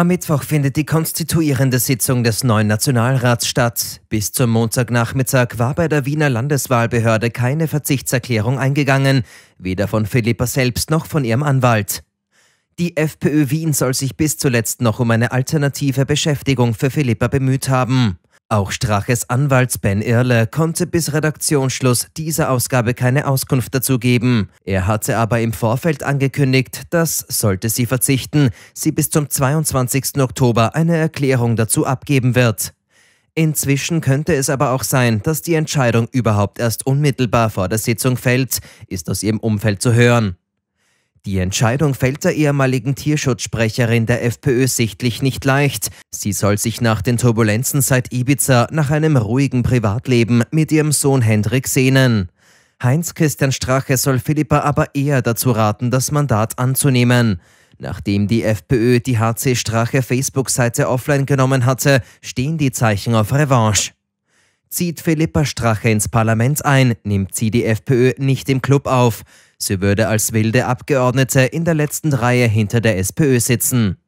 Am Mittwoch findet die konstituierende Sitzung des neuen Nationalrats statt. Bis zum Montagnachmittag war bei der Wiener Landeswahlbehörde keine Verzichtserklärung eingegangen, weder von Philippa selbst noch von ihrem Anwalt. Die FPÖ Wien soll sich bis zuletzt noch um eine alternative Beschäftigung für Philippa bemüht haben. Auch Straches Anwalt Ben Irle konnte bis Redaktionsschluss dieser Ausgabe keine Auskunft dazu geben. Er hatte aber im Vorfeld angekündigt, dass, sollte sie verzichten, sie bis zum 22. Oktober eine Erklärung dazu abgeben wird. Inzwischen könnte es aber auch sein, dass die Entscheidung überhaupt erst unmittelbar vor der Sitzung fällt, ist aus ihrem Umfeld zu hören. Die Entscheidung fällt der ehemaligen Tierschutzsprecherin der FPÖ sichtlich nicht leicht. Sie soll sich nach den Turbulenzen seit Ibiza nach einem ruhigen Privatleben mit ihrem Sohn Hendrik sehnen. Heinz-Christian Strache soll Philippa aber eher dazu raten, das Mandat anzunehmen. Nachdem die FPÖ die HC Strache Facebook-Seite offline genommen hatte, stehen die Zeichen auf Revanche. Zieht Philippa Strache ins Parlament ein, nimmt sie die FPÖ nicht im Club auf. Sie würde als wilde Abgeordnete in der letzten Reihe hinter der SPÖ sitzen.